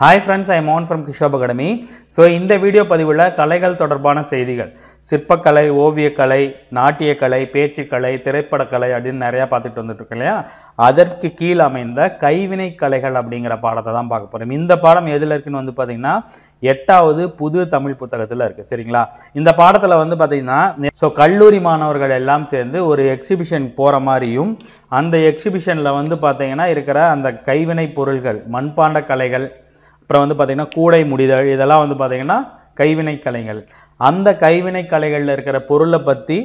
hi friends I மோன் from கிஷோப் academy so இந்த வீடியோ பதிவில் கலைகள் தொடர்பான செய்திகள் சிற்பக்கலை ஓவியக்கலை நாட்டியக்கலை பேச்சுக்கலை திரைப்படக்கலை அப்படின்னு நிறையா பார்த்துட்டு வந்துட்டுருக்கோம் இல்லையா அதற்கு கீழ் அமைந்த கைவினை கலைகள் அப்படிங்கிற பாடத்தை தான் பார்க்க போகிறோம் இந்த பாடம் எதில் இருக்குன்னு வந்து பார்த்தீங்கன்னா எட்டாவது புது தமிழ் புத்தகத்தில் இருக்குது சரிங்களா இந்த பாடத்தில் வந்து பார்த்திங்கன்னா ஸோ கல்லூரி மாணவர்கள் எல்லாம் சேர்ந்து ஒரு எக்ஸிபிஷன் போகிற மாதிரியும் அந்த எக்ஸிபிஷனில் வந்து பார்த்தீங்கன்னா இருக்கிற அந்த கைவினை பொருள்கள் மண்பாண்ட கலைகள் அப்புறம் வந்து பார்த்திங்கன்னா கூடை முடிதல் இதெல்லாம் வந்து பார்த்திங்கன்னா கைவினை கலைகள் அந்த கைவினை கலைகளில் இருக்கிற பொருளை பற்றி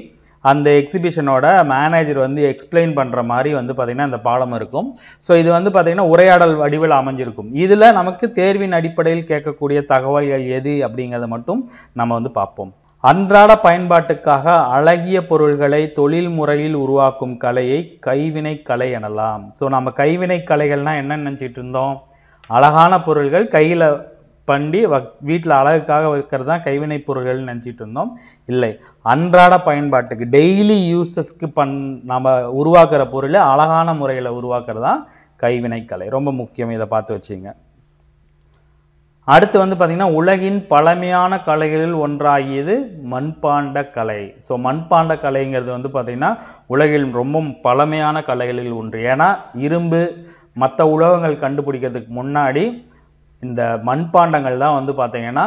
அந்த எக்ஸிபிஷனோட மேனேஜர் வந்து எக்ஸ்பிளைன் பண்ணுற மாதிரி வந்து பார்த்திங்கன்னா அந்த பாடம் இருக்கும் ஸோ இது வந்து பார்த்திங்கன்னா உரையாடல் வடிவில் அமைஞ்சிருக்கும் இதில் நமக்கு தேர்வின் அடிப்படையில் கேட்கக்கூடிய தகவல்கள் எது அப்படிங்கிறத மட்டும் நம்ம வந்து பார்ப்போம் அன்றாட பயன்பாட்டுக்காக அழகிய பொருள்களை தொழில் முறையில் உருவாக்கும் கலையை கைவினை கலை எனலாம் ஸோ நம்ம கைவினை கலைகள்னால் என்ன நினச்சிட்டு இருந்தோம் அழகான பொருள்கள் கையில் பண்டி வக் வீட்டில் அழகுக்காக வைக்கிறது தான் கைவினைப் பொருள்கள்னு நினச்சிட்டு இருந்தோம் இல்லை அன்றாட பயன்பாட்டுக்கு டெய்லி யூசஸ்க்கு பண் நம்ம உருவாக்குற பொருளை அழகான முறையில் உருவாக்குறது தான் கைவினைக்கலை ரொம்ப முக்கியம் இதை பார்த்து வச்சுங்க அடுத்து வந்து பார்த்திங்கன்னா உலகின் பழமையான கலைகளில் ஒன்றாகியது மண்பாண்ட கலை ஸோ மண்பாண்ட கலைங்கிறது வந்து பார்த்திங்கன்னா உலகில் ரொம்ப பழமையான கலைகளில் ஒன்று ஏன்னா இரும்பு மற்ற உலோகங்கள் கண்டுபிடிக்கிறதுக்கு முன்னாடி இந்த மண்பாண்டங்கள் தான் வந்து பார்த்திங்கன்னா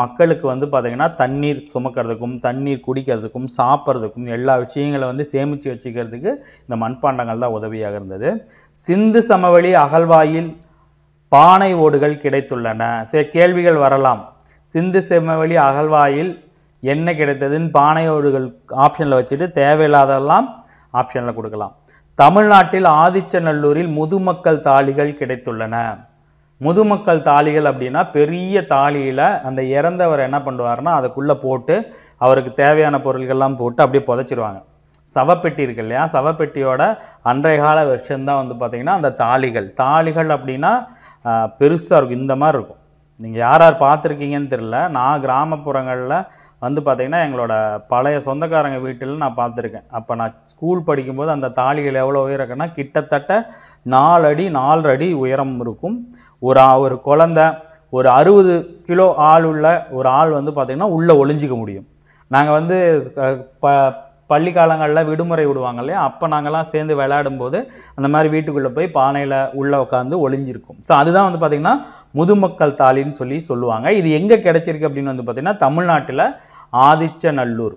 மக்களுக்கு வந்து பார்த்திங்கன்னா தண்ணீர் சுமக்கிறதுக்கும் தண்ணீர் குடிக்கிறதுக்கும் சாப்பிட்றதுக்கும் எல்லா விஷயங்களை வந்து சேமித்து வச்சுக்கிறதுக்கு இந்த மண்பாண்டங்கள் தான் உதவியாக இருந்தது சிந்து சமவெளி அகழ்வாயில் பானை ஓடுகள் கிடைத்துள்ளன சில கேள்விகள் வரலாம் சிந்து சமவெளி அகழ்வாயில் என்ன கிடைத்ததுன்னு பானை ஓடுகள் ஆப்ஷனில் வச்சுட்டு தேவையில்லாதெல்லாம் ஆப்ஷனில் கொடுக்கலாம் தமிழ்நாட்டில் ஆதிச்சநல்லூரில் முதுமக்கள் தாலிகள் கிடைத்துள்ளன முதுமக்கள் தாலிகள் அப்படின்னா பெரிய தாலியில் அந்த இறந்தவர் என்ன பண்ணுவார்னா அதுக்குள்ளே போட்டு அவருக்கு தேவையான பொருள்கள்லாம் போட்டு அப்படியே புதைச்சிருவாங்க சவப்பெட்டி இருக்கு இல்லையா சவப்பெட்டியோட அன்றைய கால வருஷம் தான் வந்து பார்த்திங்கன்னா அந்த தாலிகள் தாலிகள் அப்படின்னா பெருசாக இருக்கும் இந்த மாதிரி இருக்கும் நீங்கள் யார் யார் பார்த்துருக்கீங்கன்னு தெரில நான் கிராமப்புறங்களில் வந்து பார்த்திங்கன்னா எங்களோட பழைய சொந்தக்காரங்க வீட்டில் நான் பார்த்துருக்கேன் அப்போ நான் ஸ்கூல் படிக்கும்போது அந்த தாலிகள் எவ்வளோ உயரம் இருக்குன்னா கிட்டத்தட்ட நாலு அடி நாலரை அடி உயரம் இருக்கும் ஒரு ஒரு குழந்த ஒரு அறுபது கிலோ ஆள் உள்ள ஒரு ஆள் வந்து பார்த்திங்கன்னா உள்ளே ஒளிஞ்சிக்க முடியும் நாங்கள் வந்து ப பள்ளி காலங்களில் விடுமுறை விடுவாங்க இல்லையா அப்போ நாங்கள்லாம் சேர்ந்து விளையாடும்போது அந்த மாதிரி வீட்டுக்குள்ளே போய் பானையில் உள்ளே உட்காந்து ஒளிஞ்சிருக்கும் ஸோ அதுதான் வந்து பார்த்திங்கன்னா முதுமக்கள் தாலின்னு சொல்லி சொல்லுவாங்க இது எங்கே கிடச்சிருக்கு அப்படின்னு வந்து பார்த்திங்கன்னா தமிழ்நாட்டில் ஆதிச்சநல்லூர்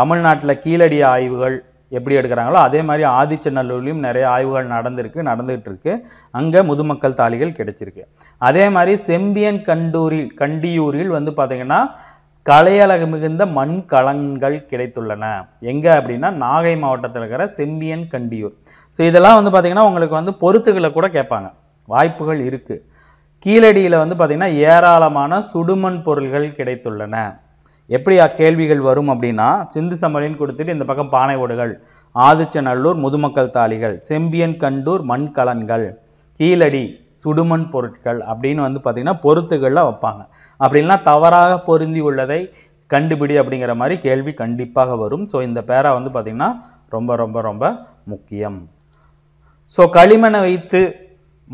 தமிழ்நாட்டில் கீழடி ஆய்வுகள் எப்படி எடுக்கிறாங்களோ அதே மாதிரி ஆதிச்சநல்லூர்லேயும் நிறைய ஆய்வுகள் நடந்திருக்கு நடந்துகிட்டு இருக்கு அங்கே முதுமக்கள் தாலிகள் கிடைச்சிருக்கு அதே மாதிரி செம்பியன் கண்டூரில் கண்டியூரில் வந்து பார்த்திங்கன்னா கலையழகு மிகுந்த மண் களங்கள் கிடைத்துள்ளன எங்கே அப்படின்னா நாகை மாவட்டத்தில் இருக்கிற செம்பியன் கண்டியூர் ஸோ இதெல்லாம் வந்து பார்த்திங்கன்னா உங்களுக்கு வந்து பொருத்துகளை கூட கேட்பாங்க வாய்ப்புகள் இருக்குது கீழடியில் வந்து பார்த்திங்கன்னா ஏராளமான சுடுமண் பொருள்கள் கிடைத்துள்ளன எப்படி கேள்விகள் வரும் அப்படின்னா சிந்து சமலின்னு கொடுத்துட்டு இந்த பக்கம் பானை ஓடுகள் ஆதிச்சநல்லூர் முதுமக்கள் தாளிகள் செம்பியன் கண்டூர் மண்கலன்கள் கீழடி சுடுமண் பொருட்கள் அப்படின்னு வந்து பார்த்திங்கன்னா பொருத்துகளில் வைப்பாங்க அப்படின்லாம் தவறாக பொருந்தி உள்ளதை கண்டுபிடி அப்படிங்கிற மாதிரி கேள்வி கண்டிப்பாக வரும் ஸோ இந்த பேரா வந்து பார்த்திங்கன்னா ரொம்ப ரொம்ப ரொம்ப முக்கியம் ஸோ களிமண்ணை வைத்து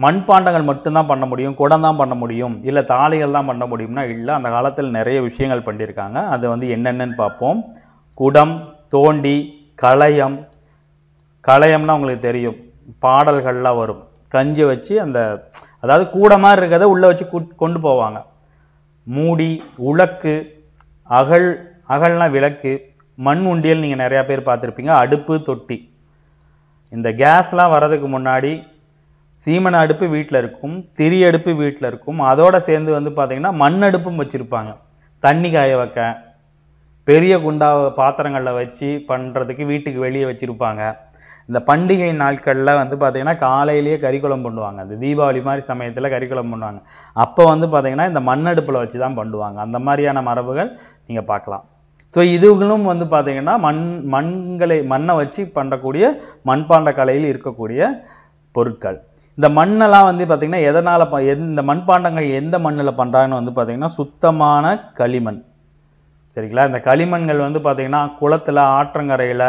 மண்பாண்டங்கள் மட்டும்தான் பண்ண முடியும் குடம் தான் பண்ண முடியும் இல்லை தாளிகள் தான் பண்ண முடியும்னா இல்லை அந்த காலத்தில் நிறைய விஷயங்கள் பண்ணியிருக்காங்க அது வந்து என்னென்னு பார்ப்போம் குடம் தோண்டி களையம் களையம்னா உங்களுக்கு தெரியும் பாடல்கள்லாம் வரும் கஞ்சி வச்சு அந்த அதாவது கூட மாதிரி இருக்கிறத உள்ளே வச்சு கொண்டு போவாங்க மூடி உலக்கு அகல் அகல்னா விளக்கு மண் உண்டியல் நீங்கள் நிறையா பேர் பார்த்துருப்பீங்க அடுப்பு தொட்டி இந்த கேஸ்லாம் வர்றதுக்கு முன்னாடி சீமன அடுப்பு வீட்டில் இருக்கும் திரி அடுப்பு வீட்டில் இருக்கும் அதோடு சேர்ந்து வந்து பார்த்தீங்கன்னா மண் அடுப்பும் வச்சுருப்பாங்க தண்ணி காய வைக்க பெரிய குண்டா பாத்திரங்களில் வச்சு பண்ணுறதுக்கு வீட்டுக்கு வெளியே வச்சுருப்பாங்க இந்த பண்டிகை நாட்களில் வந்து பார்த்திங்கன்னா காலையிலேயே கறிக்குளம் பண்ணுவாங்க இந்த தீபாவளி மாதிரி சமயத்தில் கறிக்குளம் பண்ணுவாங்க அப்போ வந்து பார்த்திங்கன்னா இந்த மண்ணடுப்பில் வச்சு தான் பண்ணுவாங்க அந்த மாதிரியான மரபுகள் நீங்கள் பார்க்கலாம் ஸோ இதுகளும் வந்து பார்த்திங்கன்னா மண் மண்களை மண்ணை வச்சு பண்ணக்கூடிய மண்பாண்ட கலையில் இருக்கக்கூடிய பொருட்கள் இந்த மண்ணெல்லாம் வந்து பார்த்திங்கன்னா எதனால் ப இந்த மண்பாண்டங்கள் எந்த மண்ணில் பண்ணுறாங்கன்னு வந்து பார்த்திங்கன்னா சுத்தமான களிமண் சரிங்களா இந்த களிமண்கள் வந்து பார்த்திங்கன்னா குளத்தில் ஆற்றங்கரையில்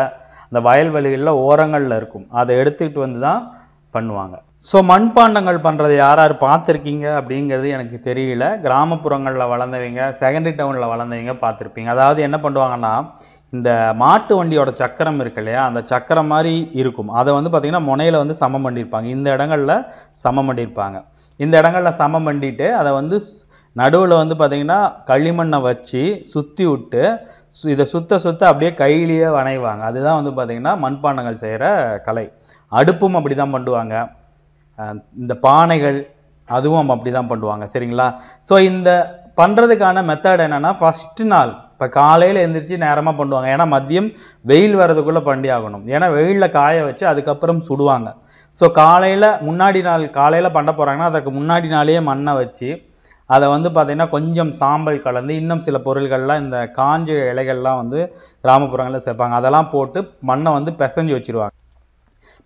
அந்த வயல்வெளிகளில் ஓரங்களில் இருக்கும் அதை எடுத்துக்கிட்டு வந்து தான் பண்ணுவாங்க ஸோ மண்பாண்டங்கள் பண்ணுறது யார் யார் பார்த்துருக்கீங்க அப்படிங்கிறது எனக்கு தெரியல கிராமப்புறங்களில் வளர்ந்தவங்க செகண்டரி டவுனில் வளர்ந்தவங்க பார்த்துருப்பீங்க அதாவது என்ன பண்ணுவாங்கன்னா இந்த மாட்டு வண்டியோட சக்கரம் இருக்கு இல்லையா அந்த சக்கரம் மாதிரி இருக்கும் அதை வந்து பார்த்திங்கன்னா முனையில் வந்து சமம் பண்ணியிருப்பாங்க இந்த இடங்களில் சமம் பண்ணியிருப்பாங்க இந்த இடங்களில் சமம் பண்ணிட்டு அதை வந்து நடுவில் வந்து பார்த்திங்கன்னா களிமண்ணை வச்சு சுற்றி விட்டு இதை சுத்த சுத்த அப்படியே கையிலேயே வணைவாங்க அதுதான் வந்து பார்த்திங்கன்னா மண்பாண்டங்கள் செய்கிற கலை அடுப்பும் அப்படி தான் பண்ணுவாங்க இந்த பானைகள் அதுவும் அப்படி தான் பண்ணுவாங்க சரிங்களா ஸோ இந்த பண்ணுறதுக்கான மெத்தட் என்னென்னா ஃபஸ்ட்டு நாள் இப்போ காலையில் எழுந்திரிச்சு நேரமாக பண்ணுவாங்க ஏன்னா மதியம் வெயில் வர்றதுக்குள்ளே பண்டி ஆகணும் ஏன்னா வெயிலில் காய வச்சு அதுக்கப்புறம் சுடுவாங்க ஸோ காலையில் முன்னாடி நாள் காலையில் பண்ண போகிறாங்கன்னா அதற்கு முன்னாடி நாளே மண்ணை வச்சு அதை வந்து பார்த்திங்கன்னா கொஞ்சம் சாம்பல் கலந்து இன்னும் சில பொருள்கள்லாம் இந்த காஞ்ச இலைகள்லாம் வந்து கிராமப்புறங்களில் சேர்ப்பாங்க அதெல்லாம் போட்டு மண்ணை வந்து பெசஞ்சு வச்சுருவாங்க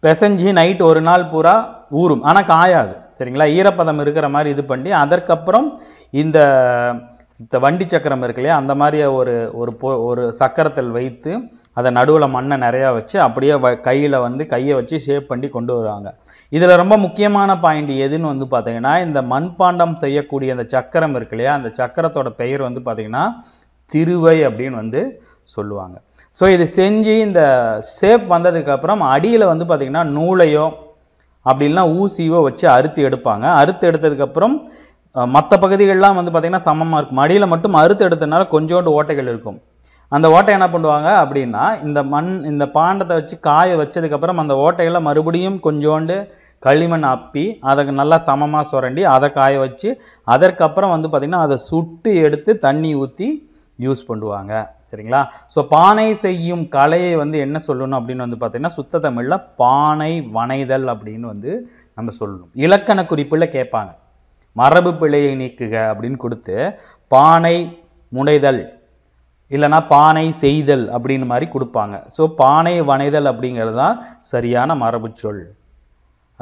பிசைஞ்சு நைட் ஒரு நாள் பூரா ஊறும் ஆனால் காயாது சரிங்களா ஈரப்பதம் இருக்கிற மாதிரி இது பண்ணி அதற்கப்புறம் இந்த இந்த வண்டி சக்கரம் இருக்கு இல்லையா அந்த மாதிரி ஒரு ஒரு பொ ஒரு சக்கரத்தில் வைத்து அதை நடுவில் மண்ணை நிறையா வச்சு அப்படியே வ கையில் வந்து கையை வச்சு ஷேப் பண்ணி கொண்டு வருவாங்க இதில் ரொம்ப முக்கியமான பாயிண்ட் எதுன்னு வந்து பார்த்தீங்கன்னா இந்த மண்பாண்டம் செய்யக்கூடிய அந்த சக்கரம் இருக்கு இல்லையா அந்த சக்கரத்தோட பெயர் வந்து பார்த்தீங்கன்னா திருவை அப்படின்னு வந்து சொல்லுவாங்க ஸோ இது செஞ்சு இந்த ஷேப் வந்ததுக்கப்புறம் அடியில் வந்து பார்த்திங்கன்னா நூலையோ அப்படின்னா ஊசியோ வச்சு அறுத்து எடுப்பாங்க அறுத்து எடுத்ததுக்கப்புறம் மற்ற பகுதிகள்லாம் வந்து பார்த்திங்கன்னா சமமாக இருக்கும் மடியில் மட்டும் அறுத்து எடுத்ததுனால கொஞ்சோண்டு ஓட்டைகள் இருக்கும் அந்த ஓட்டை என்ன பண்ணுவாங்க அப்படின்னா இந்த மண் இந்த பாண்டத்தை வச்சு காய வச்சதுக்கப்புறம் அந்த ஓட்டைகளை மறுபடியும் கொஞ்சோண்டு களிமண் அப்பி அதை நல்லா சமமாக சுரண்டி அதை காய வச்சு அதற்கப்புறம் வந்து பார்த்திங்கன்னா அதை சுட்டு எடுத்து தண்ணி ஊற்றி யூஸ் பண்ணுவாங்க சரிங்களா ஸோ பானை செய்யும் கலையை வந்து என்ன சொல்லணும் அப்படின்னு வந்து பார்த்திங்கன்னா சுத்த தமிழில் பானை வனைதல் அப்படின்னு வந்து நம்ம சொல்லணும் இலக்கண குறிப்பில் கேட்பாங்க மரபு பிழையை நீக்குக அப்படின்னு கொடுத்து பானை முனைதல் இல்லைனா பானை செய்தல் அப்படின்னு மாதிரி கொடுப்பாங்க ஸோ பானை வனைதல் அப்படிங்கிறது தான் சரியான மரபு சொல்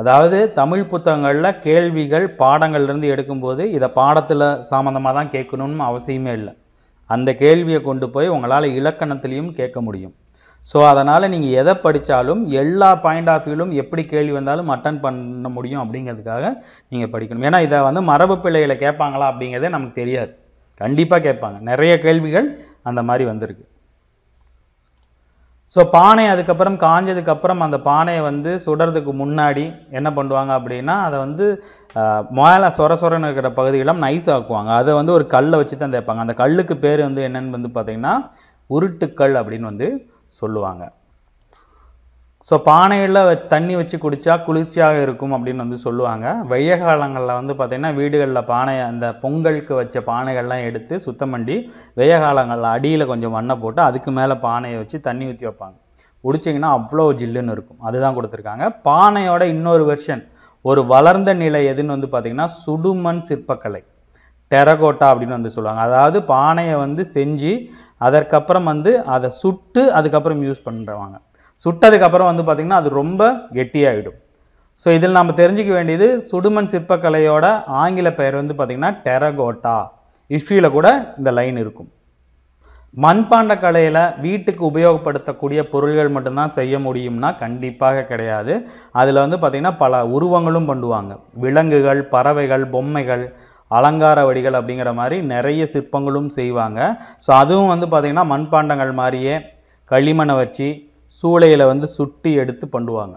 அதாவது தமிழ் புத்தகங்களில் கேள்விகள் பாடங்கள்லேருந்து எடுக்கும்போது இதை பாடத்தில் சம்மந்தமாக தான் கேட்கணும்னு அவசியமே இல்லை அந்த கேள்வியை கொண்டு போய் உங்களால் இலக்கணத்துலேயும் கேட்க முடியும் ஸோ அதனால் நீங்கள் எதை படித்தாலும் எல்லா பாயிண்ட் ஆஃப் வியூலும் எப்படி கேள்வி வந்தாலும் அட்டன் பண்ண முடியும் அப்படிங்கிறதுக்காக நீங்கள் படிக்கணும் ஏன்னா இதை வந்து மரபு பிள்ளைகளை கேட்பாங்களா அப்படிங்கிறதே நமக்கு தெரியாது கண்டிப்பாக கேட்பாங்க நிறைய கேள்விகள் அந்த மாதிரி வந்திருக்கு ஸோ பானை அதுக்கப்புறம் காஞ்சதுக்கப்புறம் அந்த பானையை வந்து சுடுறதுக்கு முன்னாடி என்ன பண்ணுவாங்க அப்படின்னா அதை வந்து மேல சொர சொரன்னு இருக்கிற பகுதிகளெலாம் நைஸ் ஆக்குவாங்க அதை வந்து ஒரு கல்லை வச்சு தான் தேய்ப்பாங்க அந்த கல்லுக்கு பேர் வந்து என்னென்னு வந்து பார்த்திங்கன்னா உருட்டுக்கல் அப்படின்னு வந்து சொல்லுவாங்க ஸோ பானையில் தண்ணி வச்சு குடித்தா குளிர்ச்சியாக இருக்கும் அப்படின்னு வந்து சொல்லுவாங்க வெய்ய காலங்களில் வந்து பார்த்திங்கன்னா வீடுகளில் பானை அந்த பொங்கலுக்கு வச்ச பானைகள்லாம் எடுத்து சுத்தம் பண்ணி வெய்ய காலங்களில் அடியில் கொஞ்சம் மண்ணை போட்டு அதுக்கு மேலே பானையை வச்சு தண்ணி ஊற்றி வைப்பாங்க குடிச்சிங்கன்னா அவ்வளோ ஜில்லுன்னு இருக்கும் அதுதான் கொடுத்துருக்காங்க பானையோட இன்னொரு வெர்ஷன் ஒரு வளர்ந்த நிலை எதுன்னு வந்து பார்த்திங்கன்னா சுடுமண் சிற்பக்கலை டெரகோட்டா அப்படின்னு வந்து சொல்லுவாங்க அதாவது பானையை வந்து செஞ்சு அதற்கப்புறம் வந்து அதை சுட்டு அதுக்கப்புறம் யூஸ் பண்ணுறவாங்க சுட்டதுக்கப்புறம் வந்து பார்த்திங்கன்னா அது ரொம்ப கெட்டியாகிடும் ஸோ இதில் நம்ம தெரிஞ்சிக்க வேண்டியது சுடுமண் சிற்பக்கலையோட ஆங்கில பெயர் வந்து பார்த்திங்கன்னா டெரகோட்டா ஹிஸ்ட்ரியில் கூட இந்த லைன் இருக்கும் மண்பாண்ட கலையில் வீட்டுக்கு உபயோகப்படுத்தக்கூடிய பொருள்கள் மட்டும்தான் செய்ய முடியும்னா கண்டிப்பாக கிடையாது அதில் வந்து பார்த்திங்கன்னா பல உருவங்களும் பண்ணுவாங்க விலங்குகள் பறவைகள் பொம்மைகள் அலங்கார வடிகள் அப்படிங்கிற மாதிரி நிறைய சிற்பங்களும் செய்வாங்க ஸோ அதுவும் வந்து பார்த்திங்கன்னா மண்பாண்டங்கள் மாதிரியே களிமண்ணை வச்சு சூளையில் வந்து சுட்டி எடுத்து பண்ணுவாங்க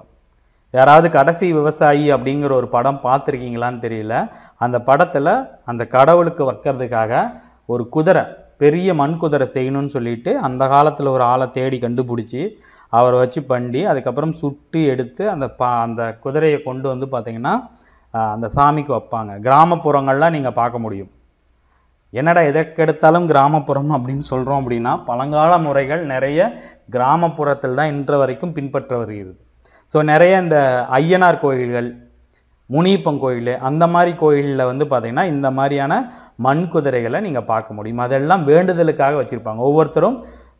யாராவது கடைசி விவசாயி அப்படிங்கிற ஒரு படம் பார்த்துருக்கீங்களான்னு தெரியல அந்த படத்தில் அந்த கடவுளுக்கு வைக்கிறதுக்காக ஒரு குதிரை பெரிய மண் குதிரை செய்யணும்னு சொல்லிட்டு அந்த காலத்தில் ஒரு ஆளை தேடி கண்டுபிடிச்சி அவரை வச்சு பண்ணி அதுக்கப்புறம் சுட்டு எடுத்து அந்த பா அந்த குதிரையை கொண்டு வந்து பார்த்திங்கன்னா அந்த சாமிக்கு வைப்பாங்க கிராமப்புறங்கள்லாம் நீங்கள் பார்க்க முடியும் என்னடா எதற்கெடுத்தாலும் கிராமப்புறம் அப்படின்னு சொல்கிறோம் அப்படின்னா பழங்கால முறைகள் நிறைய கிராமப்புறத்தில் தான் இன்று வரைக்கும் பின்பற்ற வருகிறது ஸோ நிறைய இந்த ஐயனார் கோயில்கள் முனியப்பன் கோயில் அந்த மாதிரி கோயிலில் வந்து பார்த்திங்கன்னா இந்த மாதிரியான மண் குதிரைகளை நீங்கள் பார்க்க முடியும் அதெல்லாம் வேண்டுதலுக்காக வச்சுருப்பாங்க ஒவ்வொருத்தரும்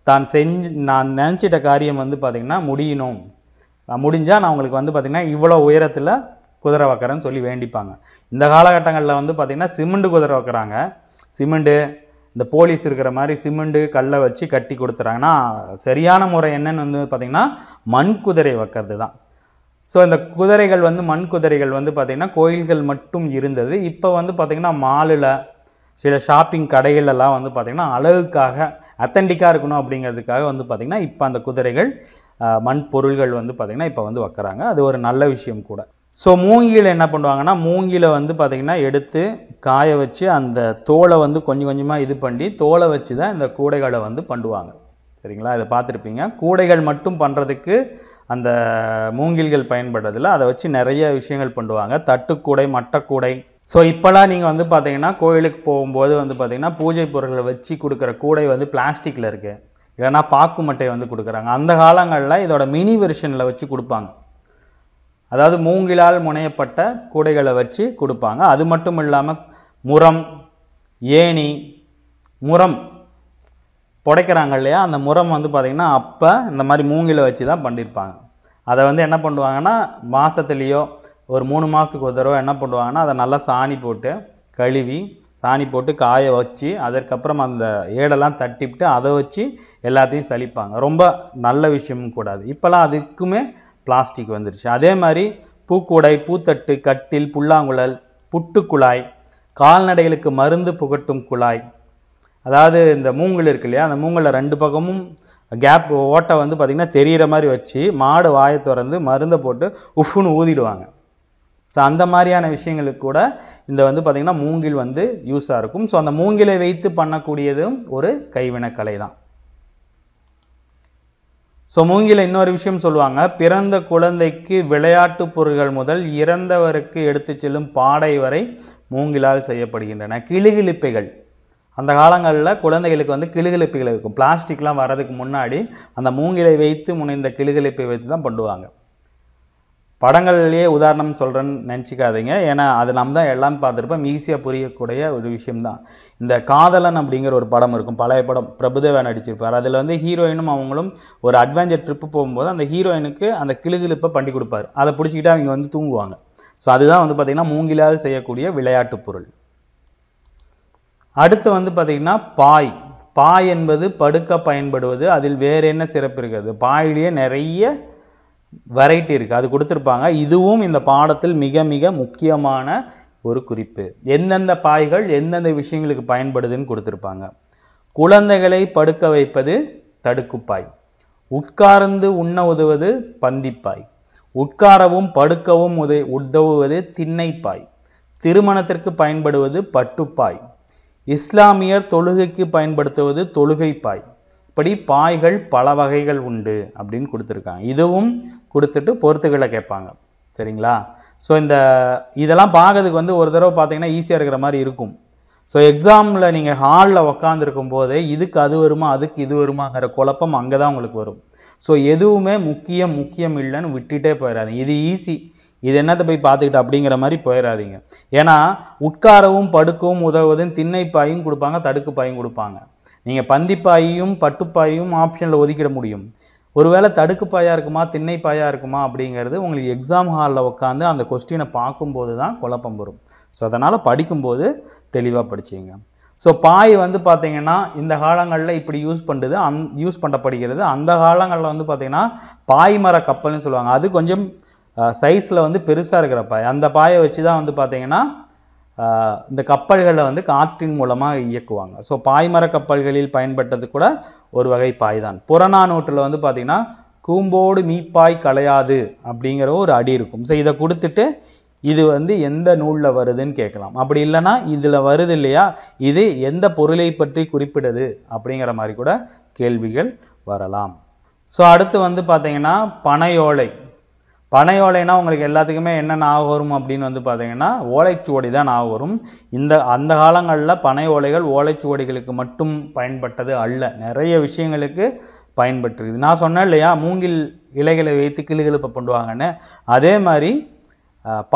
தான் செஞ்சு நான் நினச்சிட்ட காரியம் வந்து பார்த்திங்கன்னா முடியணும் முடிஞ்சால் நான் உங்களுக்கு வந்து பார்த்திங்கன்னா இவ்வளோ உயரத்தில் குதிரை வைக்கிறேன்னு சொல்லி வேண்டிப்பாங்க இந்த காலகட்டங்களில் வந்து பார்த்திங்கன்னா சிமெண்ட்டு குதிரை வைக்கிறாங்க சிமெண்ட்டு இந்த போலீஸ் இருக்கிற மாதிரி சிமெண்ட்டு கல்லை வச்சு கட்டி கொடுத்துறாங்கன்னா சரியான முறை என்னன்னு வந்து பார்த்திங்கன்னா மண் குதிரை வைக்கிறது தான் ஸோ இந்த குதிரைகள் வந்து மண் குதிரைகள் வந்து பார்த்திங்கன்னா கோயில்கள் மட்டும் இருந்தது இப்போ வந்து பார்த்திங்கன்னா மாலில் சில ஷாப்பிங் கடைகளெல்லாம் வந்து பார்த்திங்கன்னா அழகுக்காக அத்தன்டிக்காக இருக்கணும் அப்படிங்கிறதுக்காக வந்து பார்த்திங்கன்னா இப்போ அந்த குதிரைகள் மண் பொருள்கள் வந்து பார்த்திங்கன்னா இப்போ வந்து வைக்கிறாங்க அது ஒரு நல்ல விஷயம் கூட ஸோ மூங்கியில் என்ன பண்ணுவாங்கன்னா மூங்கியில் வந்து பார்த்திங்கன்னா எடுத்து காய வச்சு அந்த தோலை வந்து கொஞ்சம் கொஞ்சமாக இது பண்ணி தோலை வச்சு தான் இந்த கூடைகளை வந்து பண்ணுவாங்க சரிங்களா இதை பார்த்துருப்பீங்க கூடைகள் மட்டும் பண்ணுறதுக்கு அந்த மூங்கில்கள் பயன்படுறதில்ல அதை வச்சு நிறைய விஷயங்கள் பண்ணுவாங்க தட்டுக்கூடை மட்டக்கூடை ஸோ இப்போலாம் நீங்கள் வந்து பார்த்தீங்கன்னா கோயிலுக்கு போகும்போது வந்து பார்த்திங்கன்னா பூஜை பொருட்களை வச்சு கொடுக்குற கூடை வந்து பிளாஸ்டிக்கில் இருக்குது இல்லைனா பாக்கு மட்டை வந்து கொடுக்குறாங்க அந்த காலங்களில் இதோட மினி வெர்ஷனில் வச்சு கொடுப்பாங்க அதாவது மூங்கிலால் முனையப்பட்ட கூடைகளை வச்சு கொடுப்பாங்க அது மட்டும் இல்லாமல் முரம் ஏணி முரம் புடைக்கிறாங்க இல்லையா அந்த முரம் வந்து பார்த்திங்கன்னா அப்போ இந்த மாதிரி மூங்கில வச்சு தான் பண்ணியிருப்பாங்க அதை வந்து என்ன பண்ணுவாங்கன்னா மாதத்துலேயோ ஒரு மூணு மாதத்துக்கு ஒரு தடவை என்ன பண்ணுவாங்கன்னா அதை நல்லா சாணி போட்டு கழுவி சாணி போட்டு காய வச்சு அதற்கப்புறம் அந்த ஏடெல்லாம் தட்டிவிட்டு அதை வச்சு எல்லாத்தையும் சலிப்பாங்க ரொம்ப நல்ல விஷயமும் கூடாது இப்போல்லாம் அதுக்குமே பிளாஸ்டிக் வந்துடுச்சு அதே மாதிரி பூக்கூடை பூத்தட்டு கட்டில் புல்லாங்குழல் புட்டுக்குழாய் கால்நடைகளுக்கு மருந்து புகட்டும் குழாய் அதாவது இந்த மூங்கல் இருக்கு இல்லையா அந்த மூங்கலில் ரெண்டு பக்கமும் கேப் ஓட்டை வந்து பார்த்திங்கன்னா தெரிகிற மாதிரி வச்சு மாடு வாயை திறந்து மருந்தை போட்டு உஃப்னு ஊதிடுவாங்க ஸோ அந்த மாதிரியான விஷயங்களுக்கு கூட இந்த வந்து பார்த்திங்கன்னா மூங்கில் வந்து யூஸாக இருக்கும் ஸோ அந்த மூங்கிலை வைத்து பண்ணக்கூடியதும் ஒரு கைவினைக்கலை தான் ஸோ மூங்கில இன்னொரு விஷயம் சொல்லுவாங்க பிறந்த குழந்தைக்கு விளையாட்டு பொருள்கள் முதல் இறந்தவருக்கு எடுத்து செல்லும் பாடை வரை மூங்கிலால் செய்யப்படுகின்றன கிளுகிழிப்பைகள் அந்த காலங்களில் குழந்தைகளுக்கு வந்து கிளுகிழிப்புகள் இருக்கும் பிளாஸ்டிக்லாம் வர்றதுக்கு முன்னாடி அந்த மூங்கிலை வைத்து முனைந்த கிளுகிழிப்பை வைத்து தான் பண்ணுவாங்க படங்கள்லேயே உதாரணம் சொல்கிறேன்னு நினச்சிக்காதீங்க ஏன்னா அது நம்ம தான் எல்லாம் பார்த்துருப்போம் ஈஸியாக புரியக்கூடிய ஒரு விஷயம்தான் இந்த காதலன் அப்படிங்கிற ஒரு படம் இருக்கும் பழைய படம் பிரபுதேவா நடிச்சிருப்பார் அதில் வந்து ஹீரோயினும் அவங்களும் ஒரு அட்வென்ச்சர் ட்ரிப்பு போகும்போது அந்த ஹீரோயினுக்கு அந்த கிளுகிழுப்பை பண்ணி கொடுப்பார் அதை பிடிச்சிக்கிட்டு அவங்க வந்து தூங்குவாங்க ஸோ அதுதான் வந்து பார்த்திங்கன்னா மூங்கிலாவது செய்யக்கூடிய விளையாட்டு பொருள் அடுத்து வந்து பார்த்திங்கன்னா பாய் பாய் என்பது படுக்க பயன்படுவது அதில் வேறு என்ன சிறப்பு இருக்கிறது பாயிலேயே நிறைய வெரைட்டி இருக்குது அது கொடுத்துருப்பாங்க இதுவும் இந்த பாடத்தில் மிக மிக முக்கியமான ஒரு குறிப்பு எந்தெந்த பாய்கள் எந்தெந்த விஷயங்களுக்கு பயன்படுதுன்னு கொடுத்துருப்பாங்க குழந்தைகளை படுக்க வைப்பது தடுக்குப்பாய் உட்கார்ந்து உண்ண உதவுவது பந்திப்பாய் உட்காரவும் படுக்கவும் உதவி உதவுவது திண்ணைப்பாய் திருமணத்திற்கு பயன்படுவது பட்டுப்பாய் இஸ்லாமியர் தொழுகைக்கு பயன்படுத்துவது தொழுகைப்பாய் இப்படி பாய்கள் பல வகைகள் உண்டு அப்படின்னு கொடுத்துருக்காங்க இதுவும் கொடுத்துட்டு பொறுத்துக்களை கேட்பாங்க சரிங்களா ஸோ இந்த இதெல்லாம் பார்க்கறதுக்கு வந்து ஒரு தடவை பார்த்தீங்கன்னா ஈஸியாக இருக்கிற மாதிரி இருக்கும் ஸோ எக்ஸாமில் நீங்கள் ஹாலில் உக்காந்துருக்கும் போதே இதுக்கு அது வருமா அதுக்கு இது வருமாங்கிற குழப்பம் அங்கே தான் உங்களுக்கு வரும் ஸோ எதுவுமே முக்கியம் முக்கியம் இல்லைன்னு விட்டுட்டே போயிடாதீங்க இது ஈஸி இது என்னத்தை போய் பார்த்துக்கிட்டு அப்படிங்கிற மாதிரி போயிடாதீங்க ஏன்னா உட்காரவும் படுக்கவும் உதவுவதும் திண்ணை பாயும் கொடுப்பாங்க தடுக்கு பாயும் கொடுப்பாங்க நீங்கள் பந்திப்பாயும் பட்டுப்பாயும் ஆப்ஷனில் ஒதுக்கிட முடியும் ஒருவேளை தடுக்கு பாயாக இருக்குமா திண்ணை பாயாக இருக்குமா அப்படிங்கிறது உங்களுக்கு எக்ஸாம் ஹாலில் உட்காந்து அந்த கொஸ்டினை பார்க்கும்போது தான் குழப்பம் வரும் ஸோ அதனால் படிக்கும்போது தெளிவாக படிச்சிங்க ஸோ பாய் வந்து பார்த்தீங்கன்னா இந்த காலங்களில் இப்படி யூஸ் பண்ணுறது அந் யூஸ் பண்ணப்படுகிறது அந்த காலங்களில் வந்து பார்த்திங்கன்னா பாய் மர கப்பல்னு சொல்லுவாங்க அது கொஞ்சம் சைஸில் வந்து பெருசாக இருக்கிற பாய் அந்த பாயை வச்சு தான் வந்து பார்த்திங்கன்னா இந்த கப்பல்களை வந்து காற்றின் மூலமாக இயக்குவாங்க ஸோ பாய்மர கப்பல்களில் பயன்பட்டது கூட ஒரு வகை பாய் தான் புறநானூற்றில் வந்து பார்த்திங்கன்னா கூம்போடு மீப்பாய் கலையாது அப்படிங்கிற ஒரு அடி இருக்கும் ஸோ இதை கொடுத்துட்டு இது வந்து எந்த நூலில் வருதுன்னு கேட்கலாம் அப்படி இல்லைன்னா இதில் வருது இல்லையா இது எந்த பொருளை பற்றி குறிப்பிடுது அப்படிங்கிற மாதிரி கூட கேள்விகள் வரலாம் ஸோ அடுத்து வந்து பார்த்தீங்கன்னா பனையோலை பனை ஓலைனா உங்களுக்கு எல்லாத்துக்குமே என்ன ஞாபகம் வரும் அப்படின்னு வந்து பார்த்தீங்கன்னா ஓலைச்சுவடி தான் ஞாபகம் வரும் இந்த அந்த காலங்களில் பனை ஓலைகள் ஓலைச்சுவடிகளுக்கு மட்டும் பயன்பட்டது அல்ல நிறைய விஷயங்களுக்கு பயன்பட்டுருக்குது நான் சொன்னேன் இல்லையா மூங்கில் இலைகளை வைத்து கிளுகிழுப்ப பண்ணுவாங்கன்னு அதே மாதிரி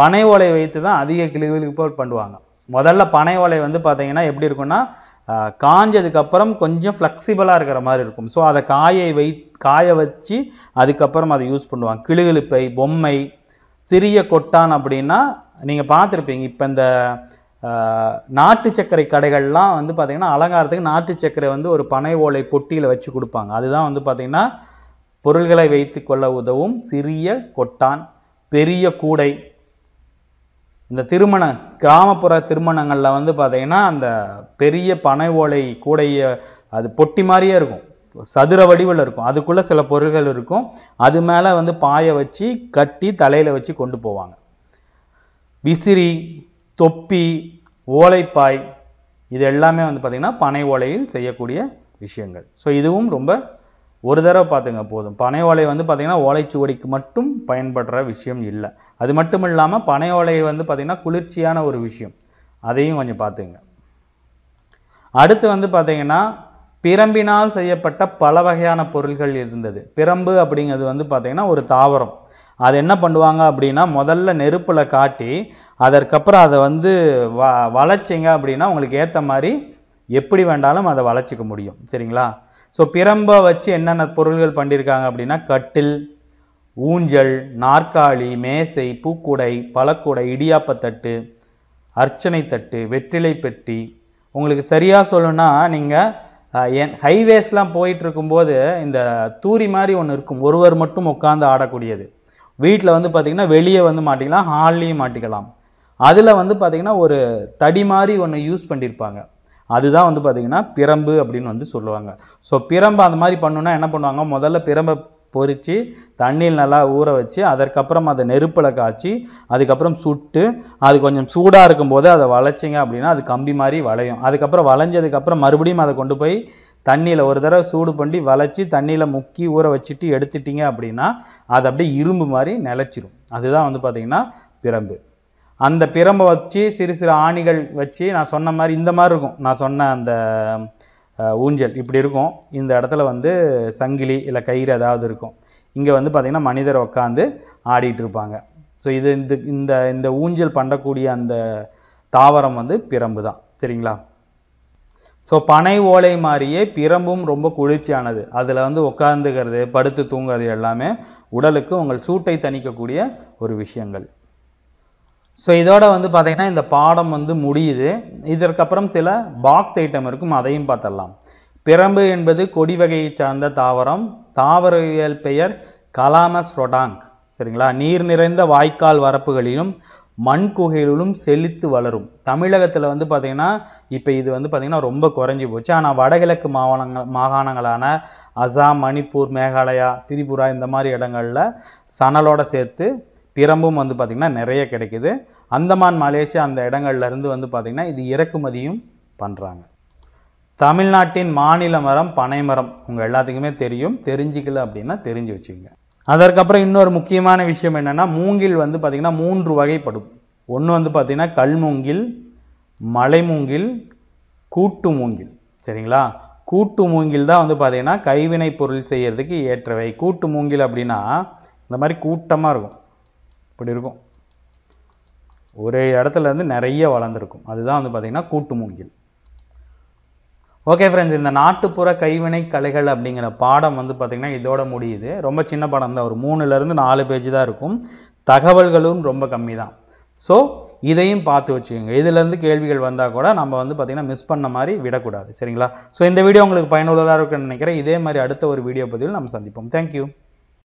பனை ஓலை வைத்து தான் அதிக கிளுகிழுப்பு பண்ணுவாங்க முதல்ல பனை ஓலை வந்து பார்த்தீங்கன்னா எப்படி இருக்குன்னா காஞ்சதுக்கப்புறம் கொஞ்சம் ஃப்ளெக்சிபிளாக இருக்கிற மாதிரி இருக்கும் ஸோ அதை காயை வை காய வச்சு அதுக்கப்புறம் அதை யூஸ் பண்ணுவாங்க கிளுகிழுப்பை பொம்மை சிறிய கொட்டான் அப்படின்னா நீங்கள் பார்த்துருப்பீங்க இப்போ இந்த நாட்டு சர்க்கரை கடைகள்லாம் வந்து பார்த்திங்கன்னா அலங்காரத்துக்கு நாட்டு சர்க்கரை வந்து ஒரு பனை ஓலை பொட்டியில் வச்சு கொடுப்பாங்க அதுதான் வந்து பார்த்திங்கன்னா பொருள்களை வைத்து கொள்ள உதவும் சிறிய கொட்டான் பெரிய கூடை இந்த திருமண கிராமப்புற திருமணங்களில் வந்து பார்த்திங்கன்னா அந்த பெரிய பனை ஓலை கூடைய அது பொட்டி மாதிரியே இருக்கும் சதுர வடிவில் இருக்கும் அதுக்குள்ளே சில பொருள்கள் இருக்கும் அது மேலே வந்து பாயை வச்சு கட்டி தலையில் வச்சு கொண்டு போவாங்க விசிறி தொப்பி ஓலைப்பாய் இது எல்லாமே வந்து பார்த்திங்கன்னா பனை ஓலையில் செய்யக்கூடிய விஷயங்கள் ஸோ இதுவும் ரொம்ப ஒரு தடவை பார்த்துங்க போதும் பனை ஓலை வந்து பார்த்திங்கன்னா ஓலைச்சுவடிக்கு மட்டும் பயன்படுற விஷயம் இல்லை அது மட்டும் இல்லாமல் பனை ஓலை வந்து பார்த்திங்கன்னா குளிர்ச்சியான ஒரு விஷயம் அதையும் கொஞ்சம் பார்த்துங்க அடுத்து வந்து பார்த்திங்கன்னா பிரம்பினால் செய்யப்பட்ட பல வகையான பொருள்கள் இருந்தது பிரம்பு அப்படிங்கிறது வந்து பார்த்திங்கன்னா ஒரு தாவரம் அது என்ன பண்ணுவாங்க அப்படின்னா முதல்ல நெருப்பில் காட்டி அதற்கப்புறம் அதை வந்து வ வளைச்சிங்க அப்படின்னா உங்களுக்கு ஏற்ற மாதிரி எப்படி வேண்டாலும் அதை வளைச்சிக்க முடியும் சரிங்களா ஸோ பிரம்ப வச்சு என்னென்ன பொருள்கள் பண்ணியிருக்காங்க அப்படின்னா கட்டில் ஊஞ்சல் நாற்காலி மேசை பூக்கூடை பழக்கூடை இடியாப்பத்தட்டு அர்ச்சனை தட்டு வெற்றிலை பெட்டி உங்களுக்கு சரியாக சொல்லணும்னா நீங்கள் என் ஹைவேஸ்லாம் போயிட்டுருக்கும்போது இந்த தூரி மாதிரி ஒன்று இருக்கும் ஒருவர் மட்டும் உட்காந்து ஆடக்கூடியது வீட்டில் வந்து பார்த்திங்கன்னா வெளியே வந்து மாட்டிக்கலாம் ஹால்லையும் மாட்டிக்கலாம் அதில் வந்து பார்த்திங்கன்னா ஒரு தடி மாதிரி ஒன்று யூஸ் பண்ணியிருப்பாங்க அதுதான் வந்து பார்த்திங்கன்னா பிரம்பு அப்படின்னு வந்து சொல்லுவாங்க ஸோ பிரம்பு அந்த மாதிரி பண்ணுன்னா என்ன பண்ணுவாங்க முதல்ல பிரம்பை பொறித்து தண்ணியில் நல்லா ஊற வச்சு அதற்கப்புறம் அதை நெருப்பில் காய்ச்சி அதுக்கப்புறம் சுட்டு அது கொஞ்சம் சூடாக இருக்கும்போது அதை வளைச்சிங்க அப்படின்னா அது கம்பி மாதிரி வளையும் அதுக்கப்புறம் வளைஞ்சதுக்கப்புறம் மறுபடியும் அதை கொண்டு போய் தண்ணியில் ஒரு தடவை சூடு பண்ணி வளைச்சி தண்ணியில் முக்கி ஊற வச்சுட்டு எடுத்துட்டிங்க அப்படின்னா அது அப்படியே இரும்பு மாதிரி நிலச்சிரும் அதுதான் வந்து பார்த்திங்கன்னா பிரம்பு அந்த பிரம்பை வச்சு சிறு சிறு ஆணிகள் வச்சு நான் சொன்ன மாதிரி இந்த மாதிரி இருக்கும் நான் சொன்ன அந்த ஊஞ்சல் இப்படி இருக்கும் இந்த இடத்துல வந்து சங்கிலி இல்லை கயிறு ஏதாவது இருக்கும் இங்கே வந்து பார்த்திங்கன்னா மனிதர் உட்காந்து ஆடிட்டு இருப்பாங்க ஸோ இது இந்த இந்த இந்த ஊஞ்சல் பண்ணக்கூடிய அந்த தாவரம் வந்து பிரம்பு தான் சரிங்களா ஸோ பனை ஓலை மாதிரியே பிரம்பும் ரொம்ப குளிர்ச்சியானது அதில் வந்து உட்காந்துக்கிறது படுத்து தூங்குறது எல்லாமே உடலுக்கு உங்கள் சூட்டை தணிக்கக்கூடிய ஒரு விஷயங்கள் ஸோ இதோட வந்து பார்த்திங்கன்னா இந்த பாடம் வந்து முடியுது இதற்கப்புறம் சில பாக்ஸ் ஐட்டம் இருக்கும் அதையும் பார்த்துடலாம் பிரம்பு என்பது கொடி வகையை சார்ந்த தாவரம் தாவரவியல் பெயர் கலாமஸ் ரொடாங்க் சரிங்களா நீர் நிறைந்த வாய்க்கால் வரப்புகளிலும் மண் குகைகளிலும் செழித்து வளரும் தமிழகத்தில் வந்து பார்த்திங்கன்னா இப்போ இது வந்து பார்த்திங்கன்னா ரொம்ப குறைஞ்சி போச்சு ஆனால் வடகிழக்கு மாகாணங்கள் மாகாணங்களான அசாம் மணிப்பூர் மேகாலயா திரிபுரா இந்த மாதிரி இடங்களில் சணலோடு சேர்த்து திறம்பும் வந்து பார்த்திங்கன்னா நிறைய கிடைக்குது அந்தமான் மலேசியா அந்த இடங்கள்லேருந்து வந்து பார்த்திங்கன்னா இது இறக்குமதியும் பண்ணுறாங்க தமிழ்நாட்டின் மாநில மரம் பனைமரம் உங்கள் எல்லாத்துக்குமே தெரியும் தெரிஞ்சிக்கல அப்படின்னா தெரிஞ்சு வச்சுக்கோங்க அதற்கப்புறம் இன்னொரு முக்கியமான விஷயம் என்னென்னா மூங்கில் வந்து பார்த்திங்கன்னா மூன்று வகைப்படும் ஒன்று வந்து பார்த்திங்கன்னா கல் மூங்கில் மலை மூங்கில் கூட்டு மூங்கில் சரிங்களா கூட்டு மூங்கில் தான் வந்து பார்த்திங்கன்னா கைவினை பொருள் செய்கிறதுக்கு ஏற்றவை கூட்டு மூங்கில் அப்படின்னா இந்த மாதிரி கூட்டமாக இருக்கும் இப்படி இருக்கும் ஒரே இடத்துல இருந்து நிறைய வளர்ந்துருக்கும் அதுதான் வந்து பார்த்திங்கன்னா கூட்டு மூங்கில் ஓகே ஃப்ரெண்ட்ஸ் இந்த நாட்டுப்புற கைவினை கலைகள் அப்படிங்கிற பாடம் வந்து பார்த்திங்கன்னா இதோட முடியுது ரொம்ப சின்ன பாடம் தான் ஒரு மூணுலேருந்து நாலு பேஜ் தான் இருக்கும் தகவல்களும் ரொம்ப கம்மி தான் ஸோ இதையும் பார்த்து வச்சுக்கோங்க இதுலேருந்து கேள்விகள் வந்தால் கூட நம்ம வந்து பார்த்திங்கன்னா மிஸ் பண்ண மாதிரி விடக்கூடாது சரிங்களா ஸோ இந்த வீடியோ உங்களுக்கு பயனுள்ளதாக இருக்குன்னு நினைக்கிறேன் இதே மாதிரி அடுத்த ஒரு வீடியோ பதிவில் நம்ம சந்திப்போம் தேங்க்யூ